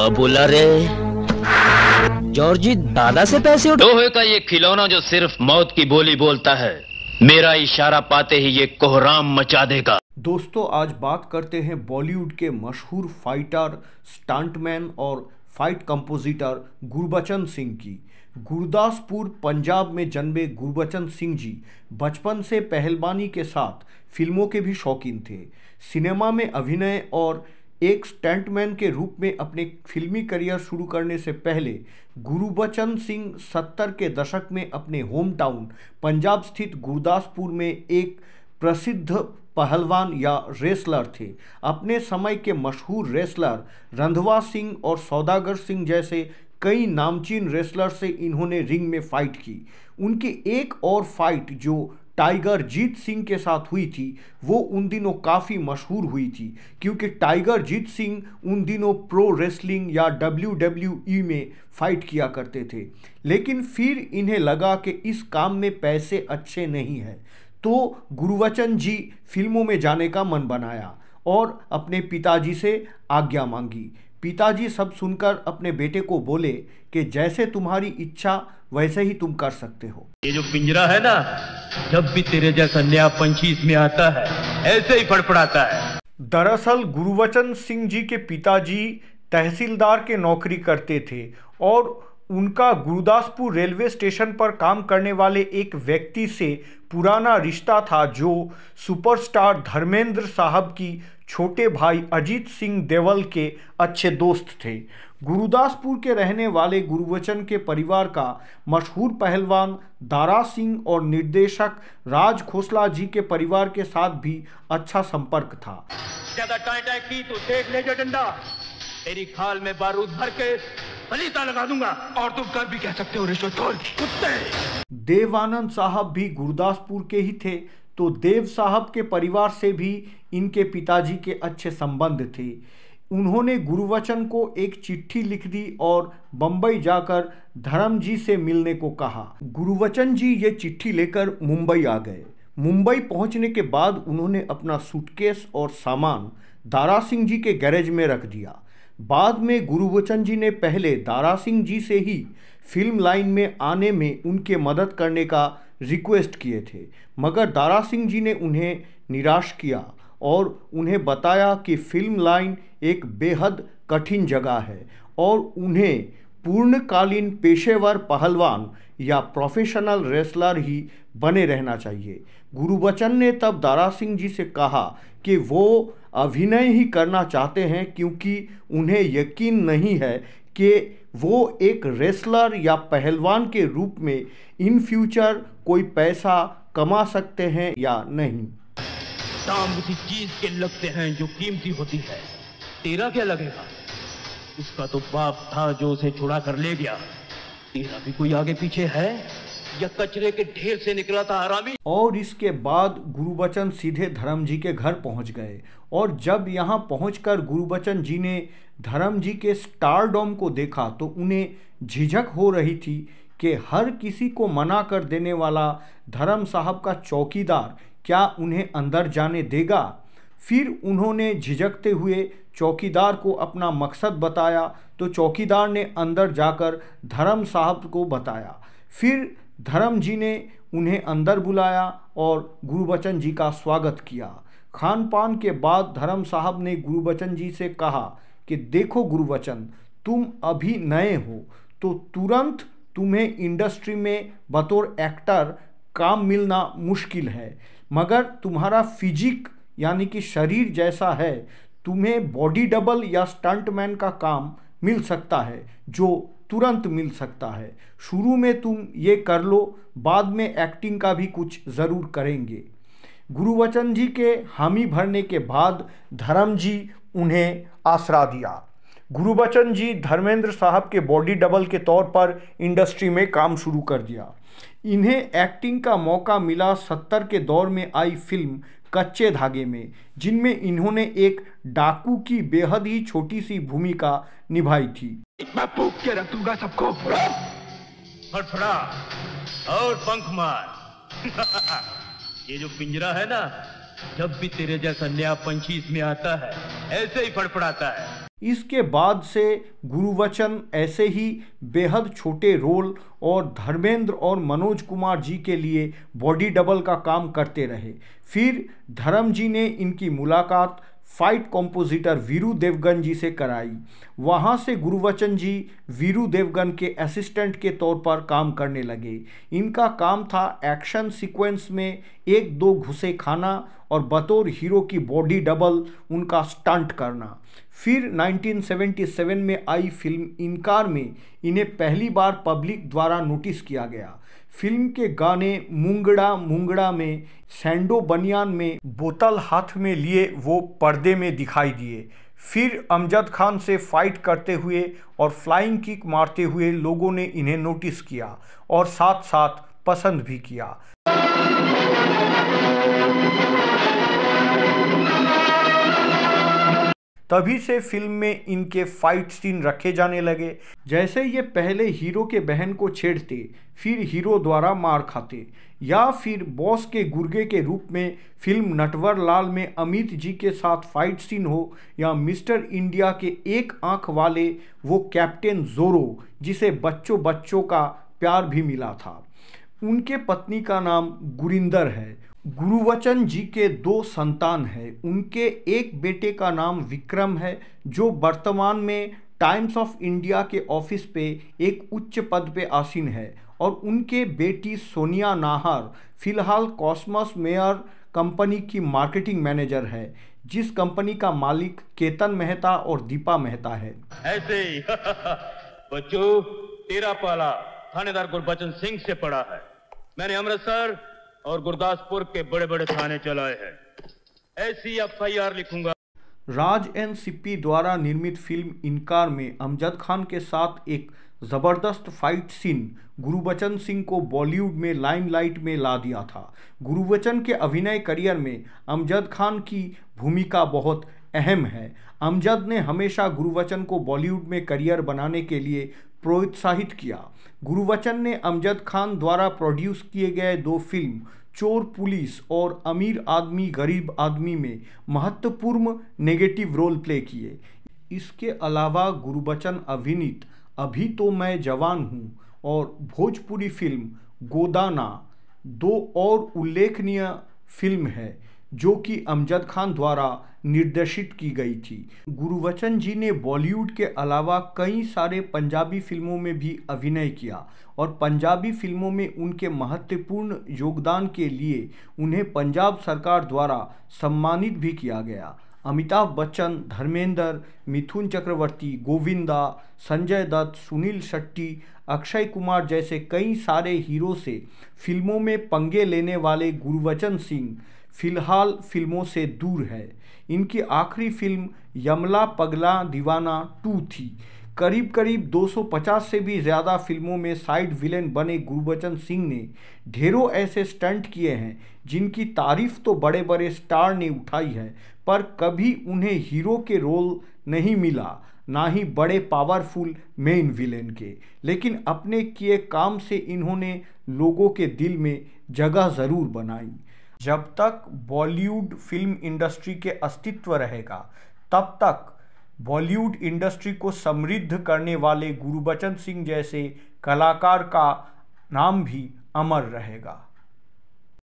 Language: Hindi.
क्या बोला रे जॉर्जी दादा से पैसे उठो लोहे का ये खिलौना जो सिर्फ मौत की बोली बोलता है मेरा इशारा पाते ही ये कोहराम मचा देगा दोस्तों आज बात करते हैं बॉलीवुड के मशहूर फाइटर स्टंटमैन और फाइट कंपोजिटर गुरबचन सिंह की गुरदासपुर पंजाब में जन्मे गुरबचन सिंह जी बचपन से पहलवानी के साथ फिल्मों के भी शौकीन थे सिनेमा में अभिनय और एक स्टंटमैन के रूप में अपने फिल्मी करियर शुरू करने से पहले गुरुबचन सिंह सत्तर के दशक में अपने होम टाउन पंजाब स्थित गुरदासपुर में एक प्रसिद्ध पहलवान या रेसलर थे अपने समय के मशहूर रेसलर रंधवा सिंह और सौदागर सिंह जैसे कई नामचीन रेसलर से इन्होंने रिंग में फाइट की उनकी एक और फाइट जो टाइगर जीत सिंह के साथ हुई थी वो उन दिनों काफ़ी मशहूर हुई थी क्योंकि टाइगर जीत सिंह उन दिनों प्रो रेसलिंग या डब्ल्यू डब्ल्यू ई में फाइट किया करते थे लेकिन फिर इन्हें लगा कि इस काम में पैसे अच्छे नहीं हैं तो गुरुवचन जी फिल्मों में जाने का मन बनाया और अपने पिताजी से आज्ञा मांगी पिताजी सब सुनकर अपने बेटे को बोले कि जैसे तुम्हारी इच्छा वैसे ही तुम कर सकते हो ये जो पिंजरा है ना जब भी तेरे जैसा नया पंछी इसमें आता है ऐसे ही फड़फड़ाता है दरअसल गुरुवचन सिंह जी के पिताजी तहसीलदार के नौकरी करते थे और उनका गुरुदासपुर रेलवे स्टेशन पर काम करने वाले एक व्यक्ति से पुराना रिश्ता था जो सुपरस्टार धर्मेंद्र साहब की छोटे भाई अजीत सिंह देवल के अच्छे दोस्त थे गुरुदासपुर के रहने वाले गुरुवचन के परिवार का मशहूर पहलवान दारा सिंह और निर्देशक राज खोसला जी के परिवार के साथ भी अच्छा संपर्क था ज्यादा टाइट की तो देख ले जो डंडा तेरी खाल में बारूद भर के फलीता लगा दूंगा और तुम कर भी कह सकते हो रिश्वत कुत्ते देवानंद साहब भी गुरदासपुर के ही थे तो देव साहब के परिवार से भी इनके पिताजी के अच्छे संबंध थे उन्होंने गुरुवचन को एक चिट्ठी लिख दी और बंबई जाकर धर्म जी से मिलने को कहा गुरुवचन जी ये चिट्ठी लेकर मुंबई आ गए मुंबई पहुंचने के बाद उन्होंने अपना सूटकेस और सामान दारा सिंह जी के गैरेज में रख दिया बाद में गुरुवचन जी ने पहले दारा सिंह जी से ही फिल्म लाइन में आने में उनके मदद करने का रिक्वेस्ट किए थे मगर दारा सिंह जी ने उन्हें निराश किया और उन्हें बताया कि फिल्म लाइन एक बेहद कठिन जगह है और उन्हें पूर्णकालीन पेशेवर पहलवान या प्रोफेशनल रेसलर ही बने रहना चाहिए गुरुबचन ने तब दारा सिंह जी से कहा कि वो अभिनय ही करना चाहते हैं क्योंकि उन्हें यकीन नहीं है कि वो एक रेसलर या पहलवान के रूप में इन फ्यूचर कोई पैसा कमा सकते हैं या नहीं चीज के लगते हैं जो कीमती होती है तेरा क्या लगेगा उसका तो बाप था जो उसे छुड़ा कर ले गया तेरा भी कोई आगे पीछे है या कचरे के ढेर से निकला था हरामी और इसके बाद गुरुबचन सीधे धर्म जी के घर पहुंच गए और जब यहाँ गुरु गुरुबचन जी ने धर्म जी के स्टारडोम को देखा तो उन्हें झिझक हो रही थी कि हर किसी को मना कर देने वाला धर्म साहब का चौकीदार क्या उन्हें अंदर जाने देगा फिर उन्होंने झिझकते हुए चौकीदार को अपना मकसद बताया तो चौकीदार ने अंदर जाकर धर्म साहब को बताया फिर धर्म जी ने उन्हें अंदर बुलाया और गुरुबचन जी का स्वागत किया खान पान के बाद धर्म साहब ने गुरुबचन जी से कहा कि देखो गुरुबचन तुम अभी नए हो तो तुरंत तुम्हें इंडस्ट्री में बतौर एक्टर काम मिलना मुश्किल है मगर तुम्हारा फिजिक यानी कि शरीर जैसा है तुम्हें बॉडी डबल या स्टंटमैन का काम मिल सकता है जो तुरंत मिल सकता है शुरू में तुम ये कर लो बाद में एक्टिंग का भी कुछ ज़रूर करेंगे गुरुवचन जी के हामी भरने के बाद धर्म जी उन्हें आसरा दिया गुरुवचन जी धर्मेंद्र साहब के बॉडी डबल के तौर पर इंडस्ट्री में काम शुरू कर दिया इन्हें एक्टिंग का मौका मिला सत्तर के दौर में आई फिल्म कच्चे धागे में जिनमें इन्होंने एक डाकू की बेहद ही छोटी सी भूमिका निभाई थी के रख दूंगा सबको फड़फड़ा और पंख मार ये जो पिंजरा है ना जब भी तेरे जैसा नया पंछी इसमें आता है ऐसे ही फड़फड़ाता है इसके बाद से गुरुवचन ऐसे ही बेहद छोटे रोल और धर्मेंद्र और मनोज कुमार जी के लिए बॉडी डबल का काम करते रहे फिर धर्म जी ने इनकी मुलाकात फाइट कॉम्पोजिटर वीरू देवगन जी से कराई वहाँ से गुरुवचन जी वीरू देवगन के असिस्टेंट के तौर पर काम करने लगे इनका काम था एक्शन सीक्वेंस में एक दो घुसे खाना और बतौर हीरो की बॉडी डबल उनका स्टंट करना फिर 1977 में आई फिल्म इनकार में इन्हें पहली बार पब्लिक द्वारा नोटिस किया गया फिल्म के गाने मुंगड़ा मुंगड़ा में सैंडो बनियान में बोतल हाथ में लिए वो पर्दे में दिखाई दिए फिर अमजद खान से फाइट करते हुए और फ्लाइंग किक मारते हुए लोगों ने इन्हें नोटिस किया और साथ साथ पसंद भी किया तभी से फिल्म में इनके फाइट सीन रखे जाने लगे जैसे ये पहले हीरो के बहन को छेड़ते फिर हीरो द्वारा मार खाते या फिर बॉस के गुर्गे के रूप में फिल्म नटवर लाल में अमित जी के साथ फाइट सीन हो या मिस्टर इंडिया के एक आंख वाले वो कैप्टन जोरो जिसे बच्चों बच्चों का प्यार भी मिला था उनके पत्नी का नाम गुरिंदर है गुरुवचन जी के दो संतान हैं उनके एक बेटे का नाम विक्रम है जो वर्तमान में टाइम्स ऑफ इंडिया के ऑफिस पे एक उच्च पद पे आसीन है और उनके बेटी सोनिया नाहर फिलहाल कॉस्मस मेयर कंपनी की मार्केटिंग मैनेजर है जिस कंपनी का मालिक केतन मेहता और दीपा मेहता है ऐसे ही बच्चों तेरा पाला थानेदार गुरबचन सिंह से पड़ा है मैंने अमृतसर और गुरदासपुर के बड़े बड़े थाने चलाए हैं ऐसी एफआईआर लिखूंगा राज एन एनसीपी द्वारा निर्मित फिल्म इनकार में अमजद खान के साथ एक ज़बरदस्त फाइट सीन गुरुबचन सिंह को बॉलीवुड में लाइमलाइट में ला दिया था गुरुबचन के अभिनय करियर में अमजद खान की भूमिका बहुत अहम है अमजद ने हमेशा गुरुबचन को बॉलीवुड में करियर बनाने के लिए प्रोत्साहित किया गुरुवचन ने अमजद खान द्वारा प्रोड्यूस किए गए दो फिल्म चोर पुलिस और अमीर आदमी गरीब आदमी में महत्वपूर्ण नेगेटिव रोल प्ले किए इसके अलावा गुरुबचन अभिनीत अभी तो मैं जवान हूँ और भोजपुरी फिल्म गोदाना दो और उल्लेखनीय फिल्म है जो कि अमजद खान द्वारा निर्देशित की गई थी गुरुवचन जी ने बॉलीवुड के अलावा कई सारे पंजाबी फिल्मों में भी अभिनय किया और पंजाबी फिल्मों में उनके महत्वपूर्ण योगदान के लिए उन्हें पंजाब सरकार द्वारा सम्मानित भी किया गया अमिताभ बच्चन धर्मेंद्र मिथुन चक्रवर्ती गोविंदा संजय दत्त सुनील शेट्टी अक्षय कुमार जैसे कई सारे हीरो से फिल्मों में पंगे लेने वाले गुरुवचन सिंह फिलहाल फिल्मों से दूर है इनकी आखिरी फिल्म यमला पगला दीवाना टू थी करीब करीब 250 से भी ज़्यादा फिल्मों में साइड विलेन बने गुरुबचन सिंह ने ढेरों ऐसे स्टंट किए हैं जिनकी तारीफ तो बड़े बड़े स्टार ने उठाई है पर कभी उन्हें हीरो के रोल नहीं मिला ना ही बड़े पावरफुल मेन विलेन के लेकिन अपने किए काम से इन्होंने लोगों के दिल में जगह ज़रूर बनाई जब तक बॉलीवुड फिल्म इंडस्ट्री के अस्तित्व रहेगा तब तक बॉलीवुड इंडस्ट्री को समृद्ध करने वाले गुरुबचन सिंह जैसे कलाकार का नाम भी अमर रहेगा